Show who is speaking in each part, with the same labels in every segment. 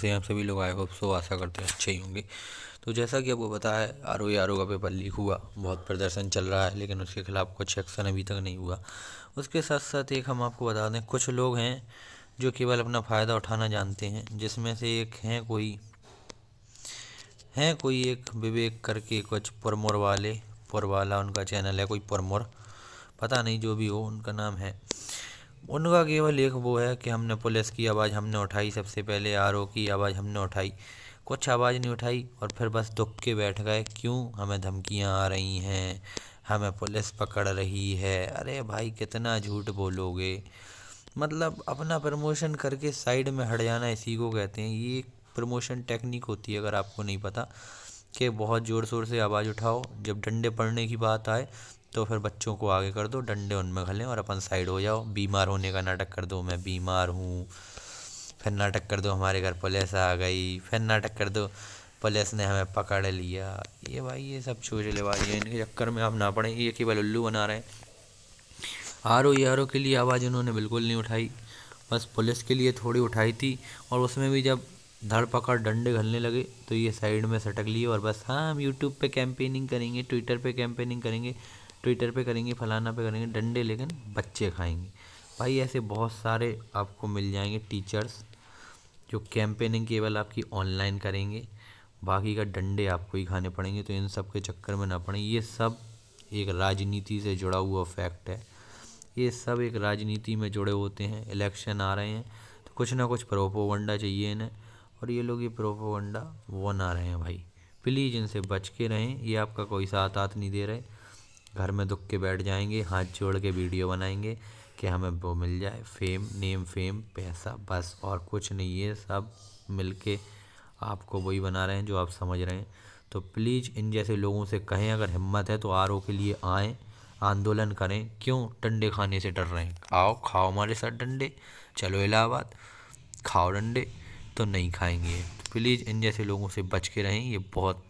Speaker 1: से आप सभी लोग आए हो सो आशा करते हैं अच्छे ही होंगे तो जैसा कि आपको पता है आर ओ आर ओ का पेपर लीक हुआ बहुत प्रदर्शन चल रहा है लेकिन उसके खिलाफ कुछ एक्शन अभी तक नहीं हुआ उसके साथ साथ एक हम आपको बता दें कुछ लोग हैं जो केवल अपना फ़ायदा उठाना जानते हैं जिसमें से एक हैं कोई हैं कोई एक विवेक करके कुछ पुरमोर वाले पुरवाला उनका चैनल है कोई पुरमोर पता नहीं जो भी हो उनका नाम है उनका केवल एक वो है कि हमने पुलिस की आवाज़ हमने उठाई सबसे पहले आर की आवाज़ हमने उठाई कुछ आवाज़ नहीं उठाई और फिर बस दुख के बैठ गए क्यों हमें धमकियाँ आ रही हैं हमें पुलिस पकड़ रही है अरे भाई कितना झूठ बोलोगे मतलब अपना प्रमोशन करके साइड में हट जाना इसी को कहते हैं ये प्रमोशन टेक्निक होती है अगर आपको नहीं पता कि बहुत ज़ोर शोर से आवाज़ उठाओ जब डंडे पड़ने की बात आए तो फिर बच्चों को आगे कर दो डंडे उनमें घलें और अपन साइड हो जाओ बीमार होने का नाटक कर दो मैं बीमार हूँ फिर नाटक कर दो हमारे घर पुलिस आ गई फिर नाटक कर दो पुलिस ने हमें पकड़ लिया ये भाई ये सब छोटे लिबाजी इनके चक्कर में आप ना पड़े ये केवल उल्लू बना रहे हैं आर ओ यारों के लिए आवाज़ इन्होंने बिल्कुल नहीं उठाई बस पुलिस के लिए थोड़ी उठाई थी और उसमें भी जब धड़ पकड़ डंडे घलने लगे तो ये साइड में सटक लिए और बस हाँ हम यूट्यूब पे कैंपेनिंग करेंगे ट्विटर पे कैंपेनिंग करेंगे ट्विटर पे करेंगे फलाना पे करेंगे डंडे लेकिन बच्चे खाएंगे भाई ऐसे बहुत सारे आपको मिल जाएंगे टीचर्स जो कैंपेनिंग केवल आपकी ऑनलाइन करेंगे बाकी का डंडे आपको ही खाने पड़ेंगे तो इन सब के चक्कर में ना पड़ें ये सब एक राजनीति से जुड़ा हुआ फैक्ट है ये सब एक राजनीति में जुड़े होते हैं इलेक्शन आ रहे हैं तो कुछ ना कुछ प्रोपोगंडा चाहिए इन्हें और ये लोग ये प्रोपोगंडा वो ना रहे हैं भाई प्लीज़ इनसे बच के रहें ये आपका कोई साथ आत नहीं दे रहे घर में दुख के बैठ जाएंगे हाथ जोड़ के वीडियो बनाएंगे कि हमें वो मिल जाए फेम नेम फेम पैसा बस और कुछ नहीं है सब मिल के आपको वही बना रहे हैं जो आप समझ रहे हैं तो प्लीज़ इन जैसे लोगों से कहें अगर हिम्मत है तो आर के लिए आएँ आंदोलन करें क्यों डंडे खाने से डर रहे हैं आओ खाओ हमारे साथ डंडे चलो इलाहाबाद खाओ डंडे तो नहीं खाएंगे तो प्लीज़ इन जैसे लोगों से बच के रहें ये बहुत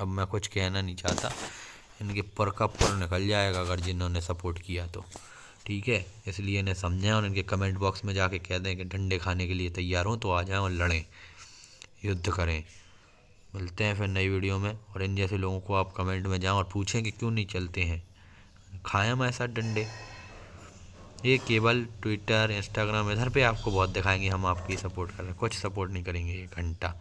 Speaker 1: अब मैं कुछ कहना नहीं चाहता इनके पर का पर निकल जाएगा अगर जिन्होंने सपोर्ट किया तो ठीक है इसलिए इन्हें समझें और इनके कमेंट बॉक्स में जाके कह दें कि डंडे खाने के लिए तैयार हों तो आ जाएं और लड़ें युद्ध करें मिलते हैं फिर नई वीडियो में और इन जैसे लोगों को आप कमेंट में जाएं और पूछें कि क्यों नहीं चलते हैं खाएं हम ऐसा डंडे ये केवल ट्विटर इंस्टाग्राम इधर पे आपको बहुत दिखाएंगे हम आपकी सपोर्ट कर रहे हैं कुछ सपोर्ट नहीं करेंगे ये घंटा